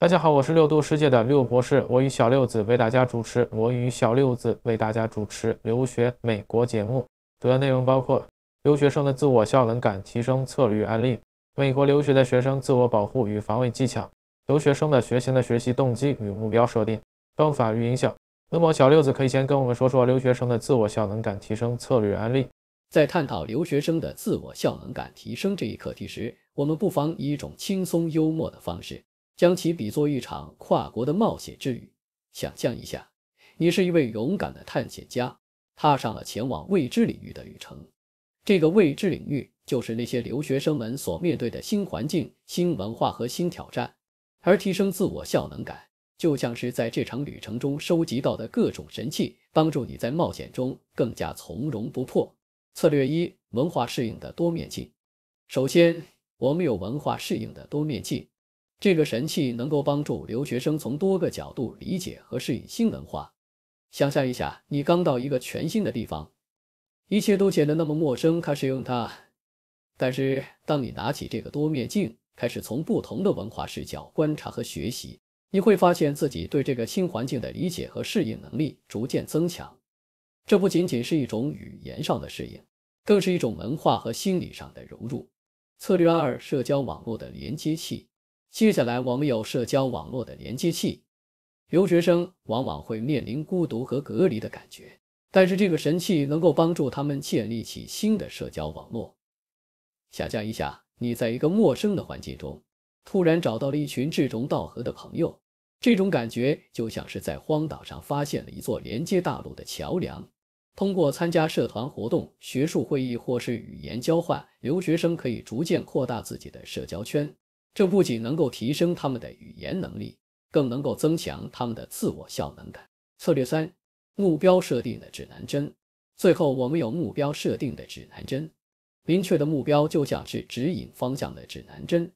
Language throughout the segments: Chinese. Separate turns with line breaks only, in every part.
大家好，我是六度世界的六博士，我与小六子为大家主持。我与小六子为大家主持留学美国节目，主要内容包括留学生的自我效能感提升策略案例，美国留学的学生自我保护与防卫技巧，留学生的学习的学习动机与目标设定，方法与影响。那么小六子可以先跟我们说说留学生的自我效能感提升策略案例。在探讨留学生的自我效
能感提升这一课题时，我们不妨以一种轻松幽默的方式。将其比作一场跨国的冒险之旅。想象一下，你是一位勇敢的探险家，踏上了前往未知领域的旅程。这个未知领域就是那些留学生们所面对的新环境、新文化和新挑战。而提升自我效能感，就像是在这场旅程中收集到的各种神器，帮助你在冒险中更加从容不迫。策略一：文化适应的多面镜。首先，我们有文化适应的多面镜。这个神器能够帮助留学生从多个角度理解和适应新文化。想象一下，你刚到一个全新的地方，一切都显得那么陌生。开始用它，但是当你拿起这个多面镜，开始从不同的文化视角观察和学习，你会发现自己对这个新环境的理解和适应能力逐渐增强。这不仅仅是一种语言上的适应，更是一种文化和心理上的融入。策略二：社交网络的连接器。接下来，我们有社交网络的连接器。留学生往往会面临孤独和隔离的感觉，但是这个神器能够帮助他们建立起新的社交网络。想象一下，你在一个陌生的环境中，突然找到了一群志同道合的朋友，这种感觉就像是在荒岛上发现了一座连接大陆的桥梁。通过参加社团活动、学术会议或是语言交换，留学生可以逐渐扩大自己的社交圈。这不仅能够提升他们的语言能力，更能够增强他们的自我效能感。策略三：目标设定的指南针。最后，我们有目标设定的指南针。明确的目标就像是指引方向的指南针。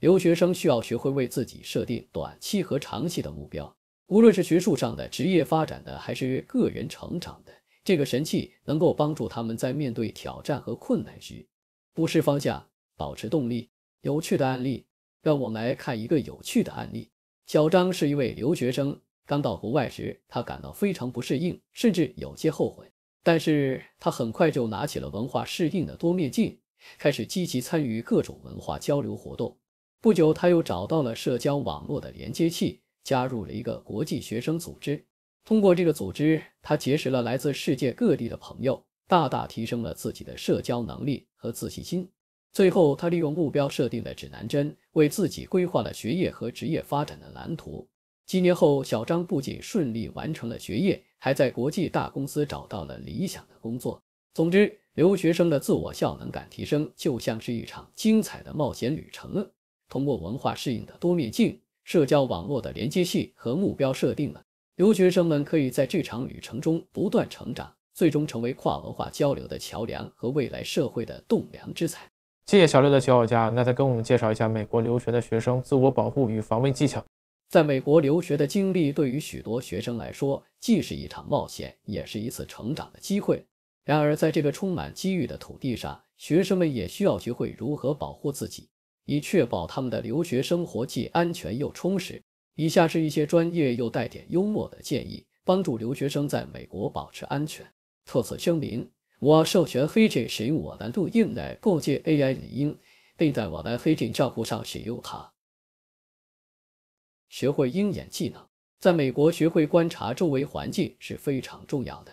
留学生需要学会为自己设定短期和长期的目标，无论是学术上的、职业发展的还是个人成长的。这个神器能够帮助他们在面对挑战和困难时，不失方向，保持动力。有趣的案例。让我们来看一个有趣的案例。小张是一位留学生，刚到国外时，他感到非常不适应，甚至有些后悔。但是他很快就拿起了文化适应的多面镜，开始积极参与各种文化交流活动。不久，他又找到了社交网络的连接器，加入了一个国际学生组织。通过这个组织，他结识了来自世界各地的朋友，大大提升了自己的社交能力和自信心。最后，他利用目标设定的指南针，为自己规划了学业和职业发展的蓝图。几年后，小张不仅顺利完成了学业，还在国际大公司找到了理想的工作。总之，留学生的自我效能感提升就像是一场精彩的冒险旅程通过文化适应的多面镜、社交网络的连接器和目标设定了，留学生们可以在这场旅程中不断成长，最终成为跨文化交流的桥梁和未来社会的栋梁之才。
谢谢小六的小伙家，那再跟我们介绍一下美国留学的学生自我保护与防卫技巧。在美国留学的经历对于许多学生来说，既是一场冒险，
也是一次成长的机会。然而，在这个充满机遇的土地上，学生们也需要学会如何保护自己，以确保他们的留学生活既安全又充实。以下是一些专业又带点幽默的建议，帮助留学生在美国保持安全。特此声明。我授权黑镜使用我的录音来构建 AI 音，并在我的黑镜账户上使用它。学会鹰眼技能，在美国学会观察周围环境是非常重要的。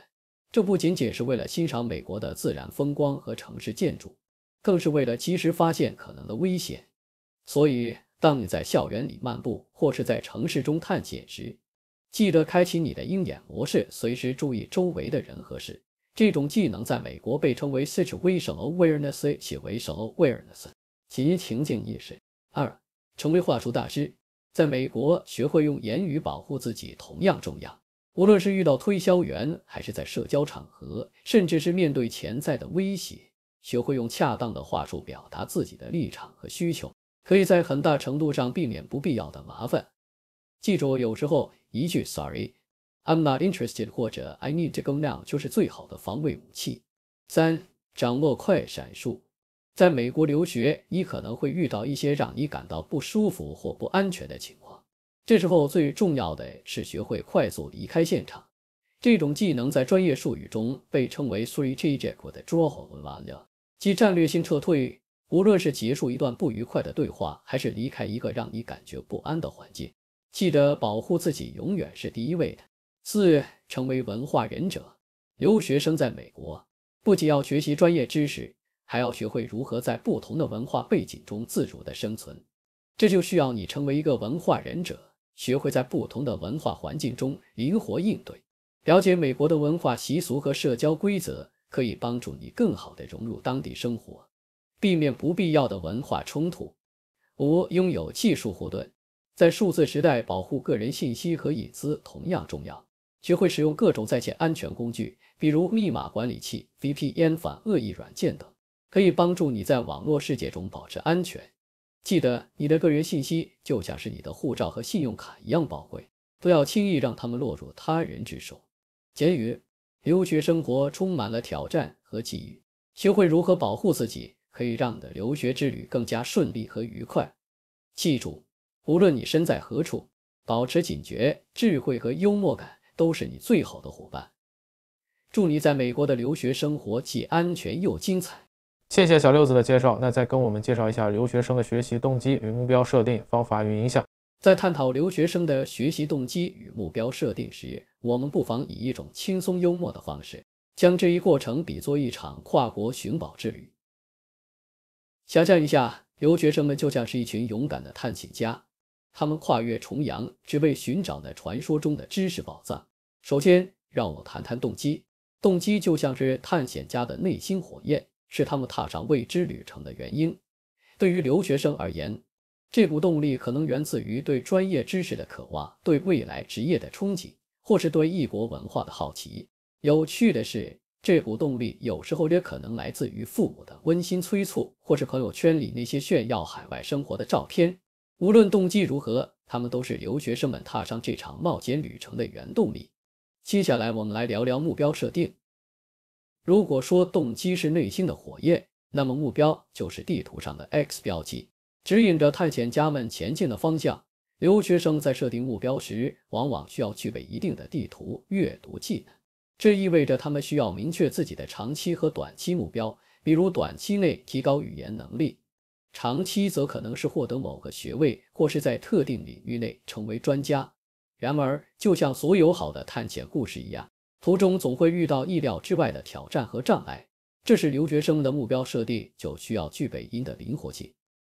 这不仅仅是为了欣赏美国的自然风光和城市建筑，更是为了及时发现可能的危险。所以，当你在校园里漫步或是在城市中探险时，记得开启你的鹰眼模式，随时注意周围的人和事。这种技能在美国被称为 situational awareness，写为 s a o a w a r e n e s s 即情境意识。二，成为话术大师。在美国，学会用言语保护自己同样重要。无论是遇到推销员，还是在社交场合，甚至是面对潜在的威胁，学会用恰当的话术表达自己的立场和需求，可以在很大程度上避免不必要的麻烦。记住，有时候一句 sorry。I'm not interested，或者 I need t o now 就是最好的防卫武器。三、掌握快闪术。在美国留学，你可能会遇到一些让你感到不舒服或不安全的情况。这时候最重要的是学会快速离开现场。这种技能在专业术语中被称为 t h r e e g i c withdrawal，即战略性撤退。无论是结束一段不愉快的对话，还是离开一个让你感觉不安的环境，记得保护自己永远是第一位的。四，成为文化忍者。留学生在美国，不仅要学习专业知识，还要学会如何在不同的文化背景中自主的生存。这就需要你成为一个文化忍者，学会在不同的文化环境中灵活应对。了解美国的文化习俗和社交规则，可以帮助你更好地融入当地生活，避免不必要的文化冲突。五，拥有技术护盾。在数字时代，保护个人信息和隐私同样重要。学会使用各种在线安全工具，比如密码管理器、VPN、反恶意软件等，可以帮助你在网络世界中保持安全。记得，你的个人信息就像是你的护照和信用卡一样宝贵，不要轻易让他们落入他人之手。简语：留学生活充满了挑战和机遇，学会如何保护自己，可以让你的留学之旅更加顺利和愉快。记住，无论你身在何处，保持警觉、智慧和幽默感。都是你最好的伙伴。祝你在美国的留学生活既安全又精彩。
谢谢小六子的介绍。那再跟我们介绍一下留学生的学习动机与目标设定方法与影响。在探讨
留学生的学习动机与目标设定时，我们不妨以一种轻松幽默的方式，将这一过程比作一场跨国寻宝之旅。想象一下，留学生们就像是一群勇敢的探险家。他们跨越重洋，只为寻找那传说中的知识宝藏。首先，让我谈谈动机。动机就像是探险家的内心火焰，是他们踏上未知旅程的原因。对于留学生而言，这股动力可能源自于对专业知识的渴望，对未来职业的憧憬，或是对异国文化的好奇。有趣的是，这股动力有时候也可能来自于父母的温馨催促，或是朋友圈里那些炫耀海外生活的照片。无论动机如何，他们都是留学生们踏上这场冒险旅程的原动力。接下来，我们来聊聊目标设定。如果说动机是内心的火焰，那么目标就是地图上的 X 标记，指引着探险家们前进的方向。留学生在设定目标时，往往需要具备一定的地图阅读技能，这意味着他们需要明确自己的长期和短期目标，比如短期内提高语言能力。长期则可能是获得某个学位，或是在特定领域内成为专家。然而，就像所有好的探险故事一样，途中总会遇到意料之外的挑战和障碍。这是留学生的目标设定就需要具备一定的灵活性，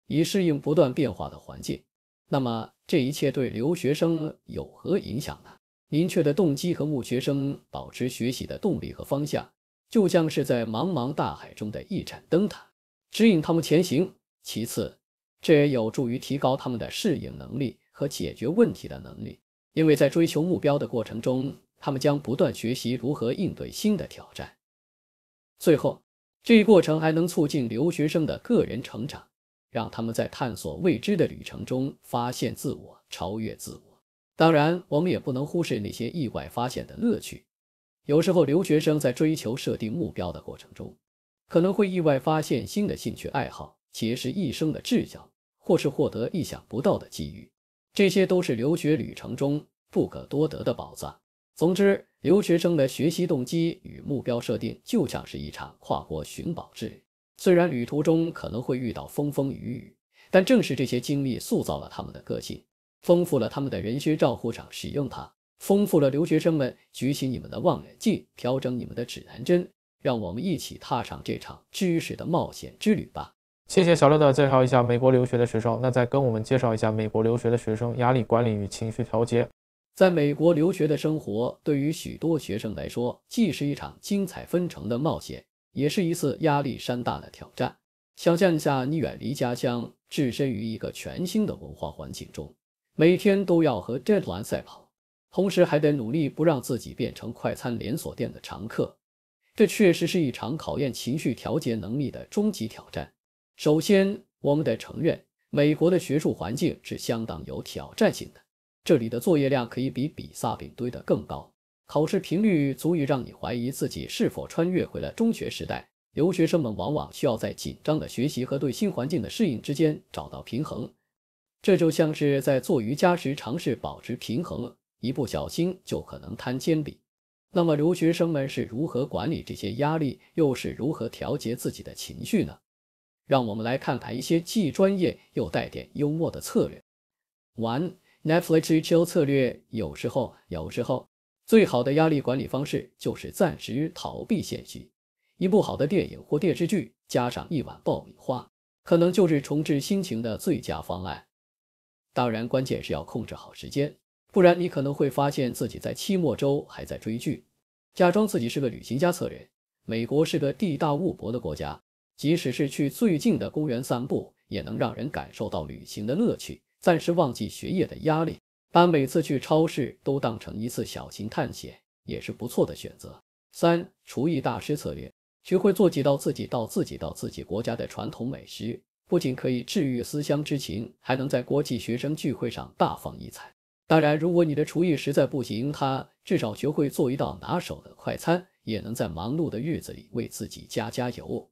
以适应不断变化的环境。那么，这一切对留学生有何影响呢？明确的动机和目学生保持学习的动力和方向，就像是在茫茫大海中的一盏灯塔，指引他们前行。其次，这也有助于提高他们的适应能力和解决问题的能力，因为在追求目标的过程中，他们将不断学习如何应对新的挑战。最后，这一过程还能促进留学生的个人成长，让他们在探索未知的旅程中发现自我、超越自我。当然，我们也不能忽视那些意外发现的乐趣。有时候，留学生在追求设定目标的过程中，可能会意外发现新的兴趣爱好。结识一生的挚友，或是获得意想不到的机遇，这些都是留学旅程中不可多得的宝藏。总之，留学生的学习动机与目标设定就像是一场跨国寻宝之旅。虽然旅途中可能会遇到风风雨雨，但正是这些经历塑造了他们的个性，丰富了他们的人学账户上使用它，丰富了留学生们。举起你们的望远镜，调整
你们的指南针，让我们一起踏上这场知识的冒险之旅吧！谢谢小乐的介绍一下美国留学的学生，那再跟我们介绍一下美国留学的学生压力管理与情绪调节。
在美国留学的生活，对于许多学生来说，既是一场精彩纷呈的冒险，也是一次压力山大的挑战。想象一下，你远离家乡，置身于一个全新的文化环境中，每天都要和 deadline 赛跑，同时还得努力不让自己变成快餐连锁店的常客，这确实是一场考验情绪调节能力的终极挑战。首先，我们得承认，美国的学术环境是相当有挑战性的。这里的作业量可以比比萨饼堆得更高，考试频率足以让你怀疑自己是否穿越回了中学时代。留学生们往往需要在紧张的学习和对新环境的适应之间找到平衡，这就像是在做瑜伽时尝试保持平衡，一不小心就可能摊煎饼。那么，留学生们是如何管理这些压力，又是如何调节自己的情绪呢？让我们来看看一些既专业又带点幽默的策略。玩 Netflix chill 策略，有时候，有时候，最好的压力管理方式就是暂时逃避现实。一部好的电影或电视剧，加上一碗爆米花，可能就是重置心情的最佳方案。当然，关键是要控制好时间，不然你可能会发现自己在期末周还在追剧。假装自己是个旅行家，策略。美国是个地大物博的国家。即使是去最近的公园散步，也能让人感受到旅行的乐趣，暂时忘记学业的压力。把每次去超市都当成一次小型探险，也是不错的选择。三、厨艺大师策略：学会做几道自己到自己到自己国家的传统美食，不仅可以治愈思乡之情，还能在国际学生聚会上大放异彩。当然，如果你的厨艺实在不行，他至少学会做一道拿手的快餐，也能在忙碌的日子里为自己加加油。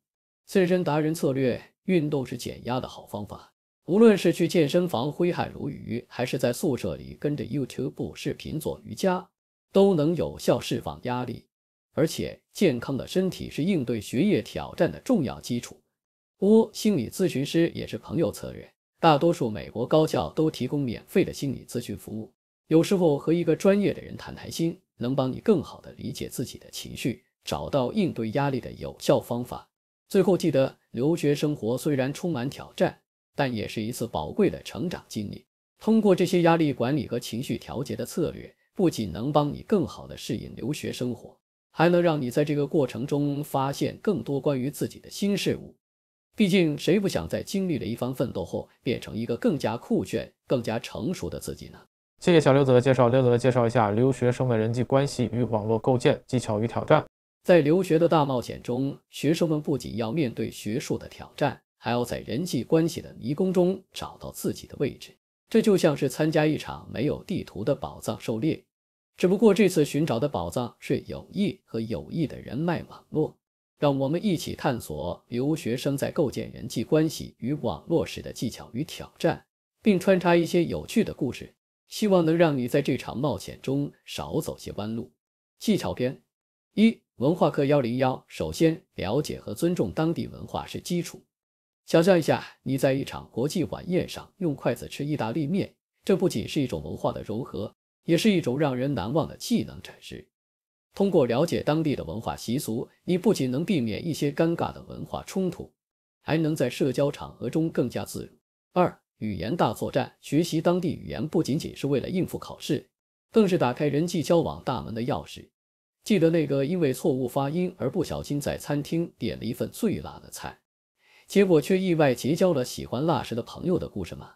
健身达人策略，运动是减压的好方法。无论是去健身房挥汗如雨，还是在宿舍里跟着 YouTube 视频做瑜伽，都能有效释放压力。而且，健康的身体是应对学业挑战的重要基础。五，心理咨询师也是朋友策略。大多数美国高校都提供免费的心理咨询服务。有时候和一个专业的人谈谈心，能帮你更好的理解自己的情绪，找到应对压力的有效方法。最后，记得留学生活虽然充满挑战，但也是一次宝贵的成长经历。通过这些压力管理和情绪调节的策略，不仅能帮你更好地适应留学生活，还能让你在这个过程中发现更多关于自己的新事物。毕竟，谁不想在经历了一番奋斗后，变成一个更加酷炫、更加成熟的自己呢？
谢谢小刘子的介绍。刘子介绍一下留学生的人际关系与网络构建技巧与挑战。
在留学的大冒险中，学生们不仅要面对学术的挑战，还要在人际关系的迷宫中找到自己的位置。这就像是参加一场没有地图的宝藏狩猎，只不过这次寻找的宝藏是友谊和友谊的人脉网络。让我们一起探索留学生在构建人际关系与网络时的技巧与挑战，并穿插一些有趣的故事，希望能让你在这场冒险中少走些弯路。技巧篇。一文化课幺零幺，首先了解和尊重当地文化是基础。想象一下，你在一场国际晚宴上用筷子吃意大利面，这不仅是一种文化的融合，也是一种让人难忘的技能展示。通过了解当地的文化习俗，你不仅能避免一些尴尬的文化冲突，还能在社交场合中更加自如。二语言大作战，学习当地语言不仅仅是为了应付考试，更是打开人际交往大门的钥匙。记得那个因为错误发音而不小心在餐厅点了一份最辣的菜，结果却意外结交了喜欢辣食的朋友的故事吗？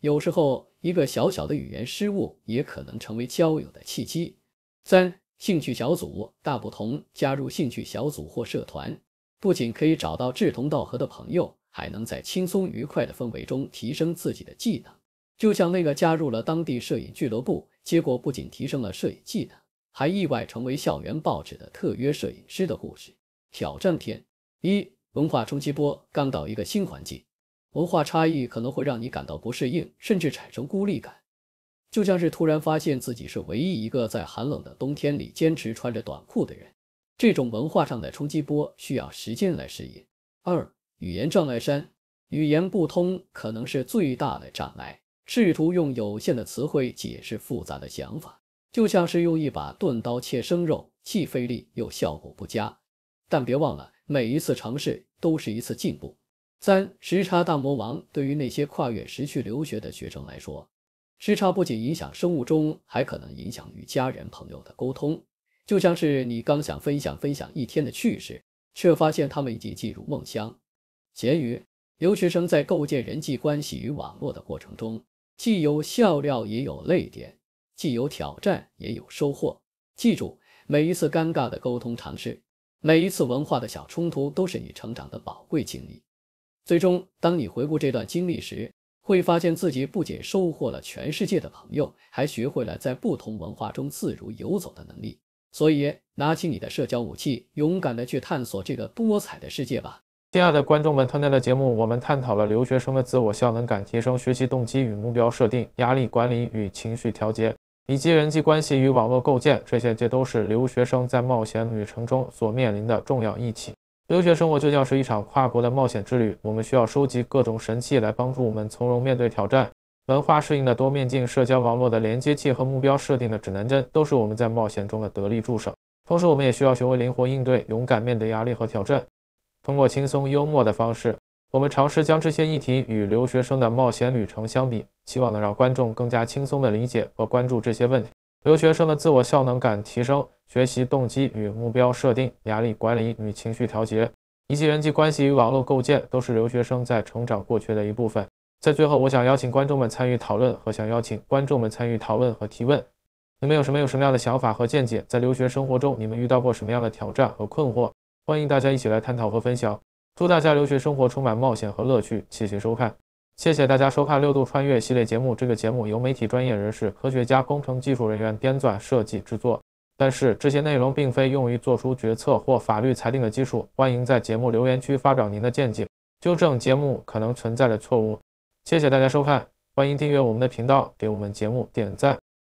有时候，一个小小的语言失误也可能成为交友的契机。三、兴趣小组大不同。加入兴趣小组或社团，不仅可以找到志同道合的朋友，还能在轻松愉快的氛围中提升自己的技能。就像那个加入了当地摄影俱乐部，结果不仅提升了摄影技能。还意外成为校园报纸的特约摄影师的故事。挑战篇一：文化冲击波。刚到一个新环境，文化差异可能会让你感到不适应，甚至产生孤立感。就像是突然发现自己是唯一一个在寒冷的冬天里坚持穿着短裤的人。这种文化上的冲击波需要时间来适应。二：语言障碍。三：语言不通可能是最大的障碍。试图用有限的词汇解释复杂的想法。就像是用一把钝刀切生肉，既费力又效果不佳。但别忘了，每一次尝试都是一次进步。三时差大魔王对于那些跨越时区留学的学生来说，时差不仅影响生物钟，还可能影响与家人朋友的沟通。就像是你刚想分享分享一天的趣事，却发现他们已经进入梦乡。咸鱼留学生在构建人际关系与网络的过程中，既有笑料，也有泪点。既有挑战，也有收获。记住，每一次尴尬的沟通尝试，每一次文化的小冲突，都是你成长的宝贵经历。最终，当你回顾这段经历时，会发现自己不仅收获了全世界的朋友，还学会了在不同文化中自如游走的能力。所以，拿起你的社交武器，勇敢地去探索这个多彩的世界吧！
亲爱的观众们，今天的节目，我们探讨了留学生的自我效能感提升、学习动机与目标设定、压力管理与情绪调节。以及人际关系与网络构建，这些这都是留学生在冒险旅程中所面临的重要议题。留学生活就像是一场跨国的冒险之旅，我们需要收集各种神器来帮助我们从容面对挑战。文化适应的多面镜、社交网络的连接器和目标设定的指南针，都是我们在冒险中的得力助手。同时，我们也需要学会灵活应对，勇敢面对压力和挑战，通过轻松幽默的方式。我们尝试将这些议题与留学生的冒险旅程相比，希望能让观众更加轻松地理解和关注这些问题。留学生的自我效能感提升、学习动机与目标设定、压力管理与情绪调节、以及人际关系与网络构建，都是留学生在成长过程的一部分。在最后，我想邀请观众们参与讨论和想邀请观众们参与讨论和提问。你们有什么有什么样的想法和见解？在留学生活中，你们遇到过什么样的挑战和困惑？欢迎大家一起来探讨和分享。祝大家留学生活充满冒险和乐趣！谢谢收看，谢谢大家收看《六度穿越》系列节目。这个节目由媒体专业人士、科学家、工程技术人员编撰、设计、制作。但是这些内容并非用于做出决策或法律裁定的技术。欢迎在节目留言区发表您的见解，纠正节目可能存在的错误。谢谢大家收看，欢迎订阅我们的频道，给我们节目点赞。